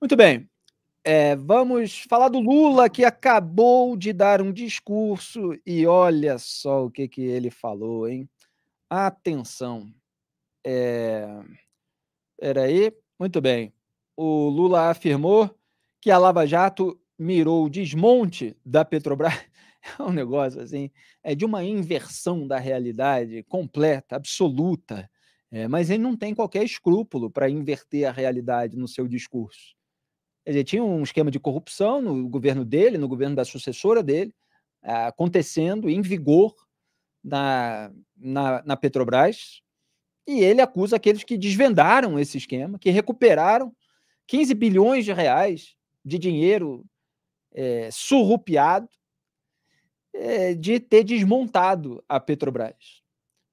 Muito bem. É, vamos falar do Lula, que acabou de dar um discurso e olha só o que, que ele falou, hein? Atenção. É... Peraí. Muito bem. O Lula afirmou que a Lava Jato mirou o desmonte da Petrobras. É um negócio assim, é de uma inversão da realidade completa, absoluta. É, mas ele não tem qualquer escrúpulo para inverter a realidade no seu discurso. Quer dizer, tinha um esquema de corrupção no governo dele, no governo da sucessora dele, ah, acontecendo em vigor na, na, na Petrobras, e ele acusa aqueles que desvendaram esse esquema, que recuperaram 15 bilhões de reais de dinheiro é, surrupiado é, de ter desmontado a Petrobras.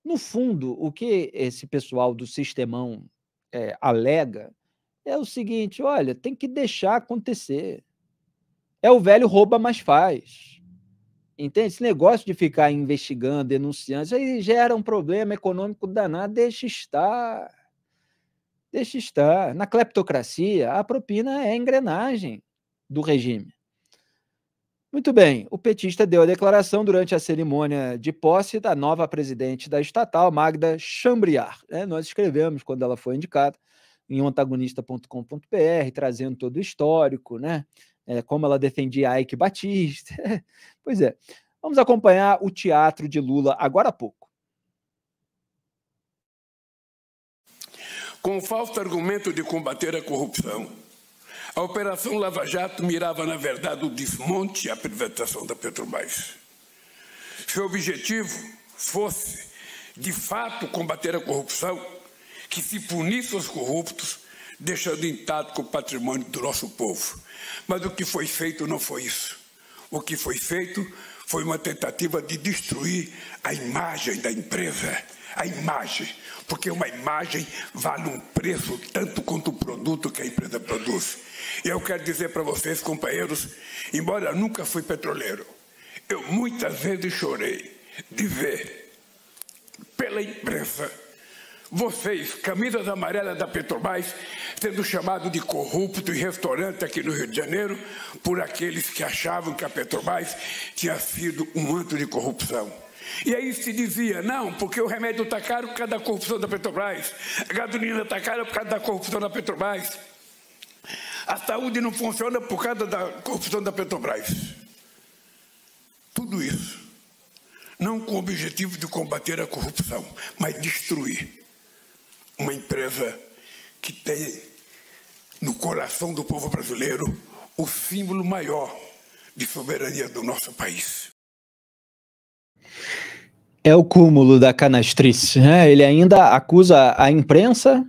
No fundo, o que esse pessoal do sistemão é, alega é o seguinte: olha, tem que deixar acontecer. É o velho rouba, mas faz. Entende? Esse negócio de ficar investigando, denunciando, isso aí gera um problema econômico danado, deixa estar. Deixa estar. Na cleptocracia, a propina é a engrenagem do regime. Muito bem, o petista deu a declaração durante a cerimônia de posse da nova presidente da estatal, Magda Chambriard. É, nós escrevemos quando ela foi indicada em antagonista.com.br, trazendo todo o histórico, né? É, como ela defendia Ike Batista. pois é. Vamos acompanhar o teatro de Lula agora há pouco. Com o falso argumento de combater a corrupção, a Operação Lava Jato mirava, na verdade, o desmonte e a privatização da Petrobras. Seu objetivo fosse, de fato, combater a corrupção, que se punisse os corruptos, deixando intacto o patrimônio do nosso povo. Mas o que foi feito não foi isso. O que foi feito foi uma tentativa de destruir a imagem da empresa. A imagem. Porque uma imagem vale um preço tanto quanto o produto que a empresa produz. E eu quero dizer para vocês, companheiros, embora eu nunca fui petroleiro, eu muitas vezes chorei de ver pela imprensa vocês, camisas amarelas da Petrobras, sendo chamado de corrupto e restaurante aqui no Rio de Janeiro, por aqueles que achavam que a Petrobras tinha sido um manto de corrupção. E aí se dizia, não, porque o remédio está caro por causa da corrupção da Petrobras, a gasolina está cara por causa da corrupção da Petrobras, a saúde não funciona por causa da corrupção da Petrobras. Tudo isso, não com o objetivo de combater a corrupção, mas destruir uma empresa que tem no coração do povo brasileiro o símbolo maior de soberania do nosso país. É o cúmulo da canastrice. Né? Ele ainda acusa a imprensa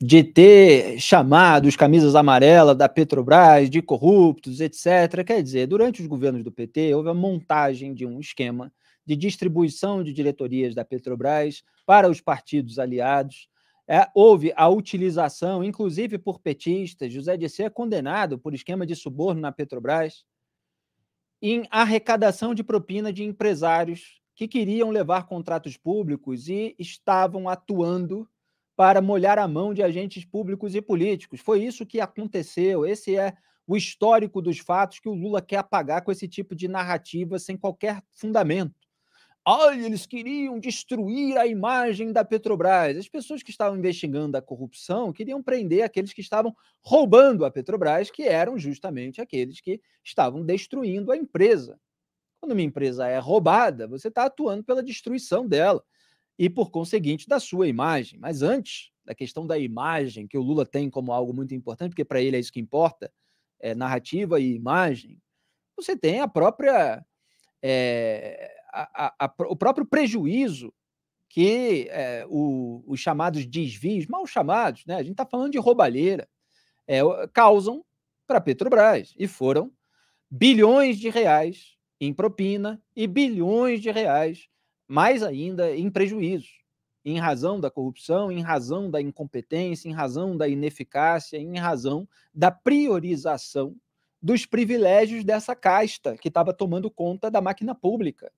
de ter chamado os camisas amarelas da Petrobras de corruptos, etc. Quer dizer, durante os governos do PT, houve a montagem de um esquema de distribuição de diretorias da Petrobras para os partidos aliados é, houve a utilização, inclusive por petistas, José de é condenado por esquema de suborno na Petrobras, em arrecadação de propina de empresários que queriam levar contratos públicos e estavam atuando para molhar a mão de agentes públicos e políticos. Foi isso que aconteceu. Esse é o histórico dos fatos que o Lula quer apagar com esse tipo de narrativa sem qualquer fundamento. Olha, eles queriam destruir a imagem da Petrobras. As pessoas que estavam investigando a corrupção queriam prender aqueles que estavam roubando a Petrobras, que eram justamente aqueles que estavam destruindo a empresa. Quando uma empresa é roubada, você está atuando pela destruição dela e, por conseguinte, da sua imagem. Mas antes da questão da imagem, que o Lula tem como algo muito importante, porque para ele é isso que importa, é narrativa e imagem, você tem a própria. É a, a, o próprio prejuízo que é, o, os chamados desvios, mal chamados, né? a gente está falando de roubalheira, é, causam para a Petrobras. E foram bilhões de reais em propina e bilhões de reais, mais ainda, em prejuízo, em razão da corrupção, em razão da incompetência, em razão da ineficácia, em razão da priorização dos privilégios dessa casta que estava tomando conta da máquina pública.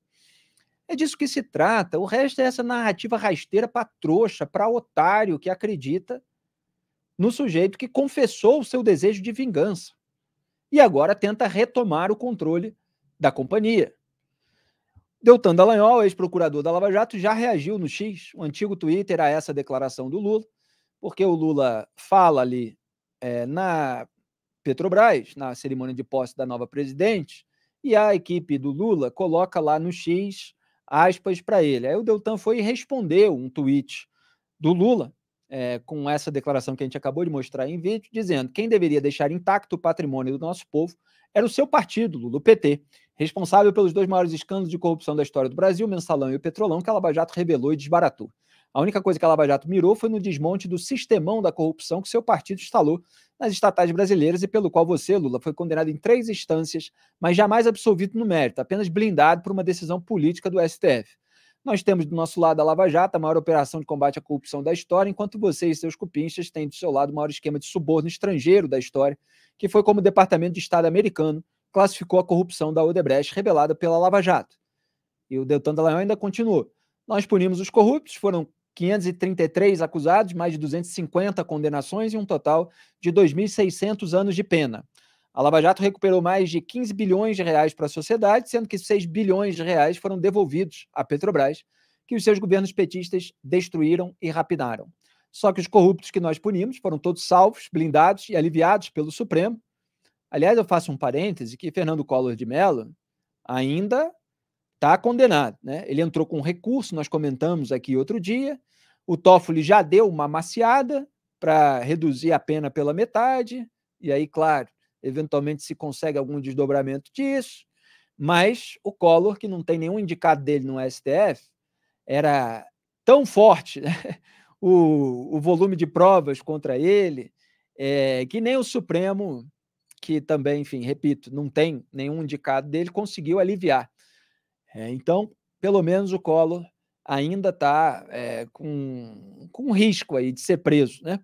É disso que se trata. O resto é essa narrativa rasteira para trouxa, para otário que acredita no sujeito que confessou o seu desejo de vingança e agora tenta retomar o controle da companhia. Deltan Dallagnol, ex-procurador da Lava Jato, já reagiu no X, o antigo Twitter, a essa declaração do Lula, porque o Lula fala ali é, na Petrobras, na cerimônia de posse da nova presidente, e a equipe do Lula coloca lá no X aspas para ele. Aí o Deltan foi e respondeu um tweet do Lula é, com essa declaração que a gente acabou de mostrar em vídeo, dizendo quem deveria deixar intacto o patrimônio do nosso povo era o seu partido, Lula, o PT responsável pelos dois maiores escândalos de corrupção da história do Brasil, o Mensalão e o Petrolão, que a Lava Jato rebelou e desbaratou. A única coisa que a Lava Jato mirou foi no desmonte do sistemão da corrupção que seu partido instalou nas estatais brasileiras e pelo qual você, Lula, foi condenado em três instâncias, mas jamais absolvido no mérito, apenas blindado por uma decisão política do STF. Nós temos do nosso lado a Lava Jato, a maior operação de combate à corrupção da história, enquanto você e seus cupinchas têm do seu lado o maior esquema de suborno estrangeiro da história, que foi como o Departamento de Estado americano classificou a corrupção da Odebrecht revelada pela Lava Jato. E o Deltan Dallagnol ainda continua. Nós punimos os corruptos, foram 533 acusados, mais de 250 condenações e um total de 2.600 anos de pena. A Lava Jato recuperou mais de 15 bilhões de reais para a sociedade, sendo que 6 bilhões de reais foram devolvidos à Petrobras, que os seus governos petistas destruíram e rapinaram. Só que os corruptos que nós punimos foram todos salvos, blindados e aliviados pelo Supremo, Aliás, eu faço um parêntese que Fernando Collor de Mello ainda está condenado. Né? Ele entrou com recurso, nós comentamos aqui outro dia. O Toffoli já deu uma maciada para reduzir a pena pela metade, e aí, claro, eventualmente se consegue algum desdobramento disso, mas o Collor, que não tem nenhum indicado dele no STF, era tão forte né? o, o volume de provas contra ele é, que nem o Supremo que também, enfim, repito, não tem nenhum indicado dele, conseguiu aliviar. É, então, pelo menos o Collor ainda está é, com, com risco aí de ser preso, né?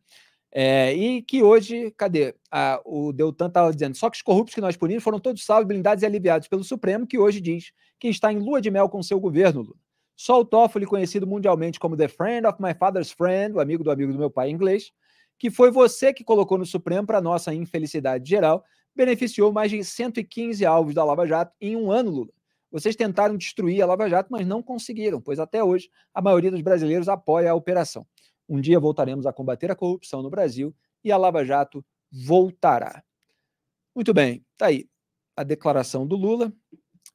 É, e que hoje, cadê? Ah, o Deltan estava dizendo, só que os corruptos que nós punimos foram todos salvos, blindados e aliviados pelo Supremo, que hoje diz que está em lua de mel com seu governo, Só o Toffoli, conhecido mundialmente como The Friend of My Father's Friend, o amigo do amigo do meu pai em inglês, que foi você que colocou no Supremo para nossa infelicidade geral, beneficiou mais de 115 alvos da Lava Jato em um ano, Lula. Vocês tentaram destruir a Lava Jato, mas não conseguiram, pois até hoje a maioria dos brasileiros apoia a operação. Um dia voltaremos a combater a corrupção no Brasil e a Lava Jato voltará. Muito bem, tá aí a declaração do Lula.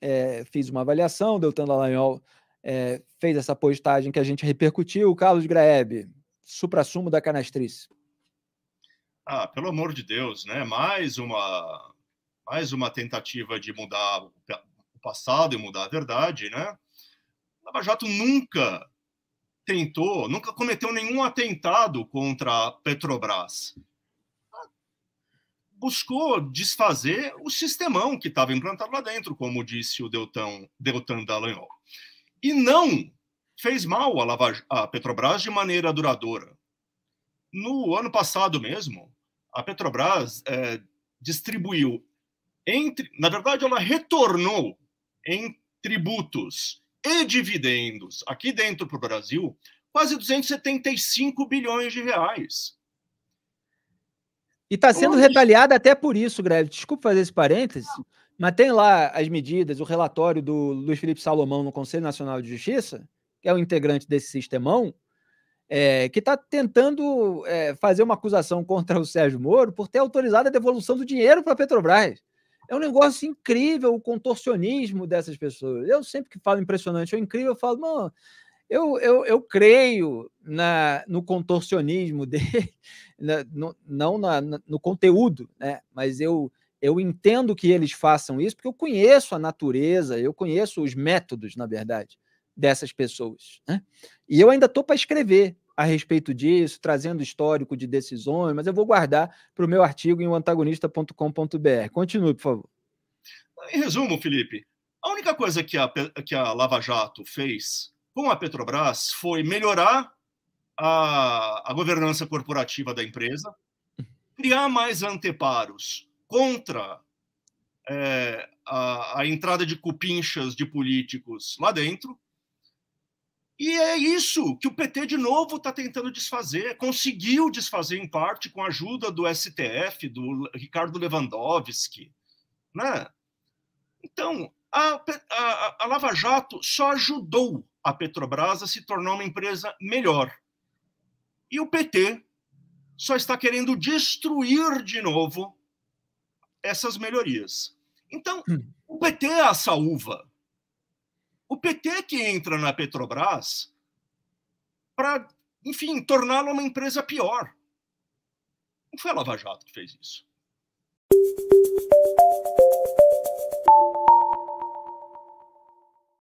É, fiz uma avaliação, Deltan Dallagnol é, fez essa postagem que a gente repercutiu. Carlos Graeb, supra-sumo da canastrice ah, pelo amor de Deus, né? Mais uma, mais uma tentativa de mudar o passado e mudar a verdade, né? Lava Jato nunca tentou, nunca cometeu nenhum atentado contra a Petrobras. buscou desfazer o sistemão que estava implantado lá dentro, como disse o Deltan, Deltan Dallagnol. E não fez mal a, Lava, a Petrobras de maneira duradoura. No ano passado mesmo, a Petrobras é, distribuiu, entre, na verdade, ela retornou em tributos e dividendos aqui dentro para o Brasil quase 275 bilhões de reais. E está sendo retaliada até por isso, Greve. Desculpa fazer esse parênteses, mas tem lá as medidas, o relatório do Luiz Felipe Salomão no Conselho Nacional de Justiça, que é o integrante desse sistemão, é, que está tentando é, fazer uma acusação contra o Sérgio Moro por ter autorizado a devolução do dinheiro para a Petrobras. É um negócio incrível o contorcionismo dessas pessoas. Eu sempre que falo impressionante ou é incrível, eu falo, mano, eu, eu, eu creio na, no contorcionismo dele, na, no, não na, na, no conteúdo, né? mas eu, eu entendo que eles façam isso porque eu conheço a natureza, eu conheço os métodos, na verdade dessas pessoas. Né? E eu ainda estou para escrever a respeito disso, trazendo histórico de decisões, mas eu vou guardar para o meu artigo em antagonista.com.br. Continue, por favor. Em resumo, Felipe, a única coisa que a, que a Lava Jato fez com a Petrobras foi melhorar a, a governança corporativa da empresa, criar mais anteparos contra é, a, a entrada de cupinchas de políticos lá dentro, e é isso que o PT de novo está tentando desfazer. Conseguiu desfazer em parte com a ajuda do STF, do Ricardo Lewandowski. Né? Então, a, a, a Lava Jato só ajudou a Petrobras a se tornar uma empresa melhor. E o PT só está querendo destruir de novo essas melhorias. Então, hum. o PT é a saúva o PT que entra na Petrobras para, enfim, torná-la uma empresa pior. Não foi a Lava Jato que fez isso.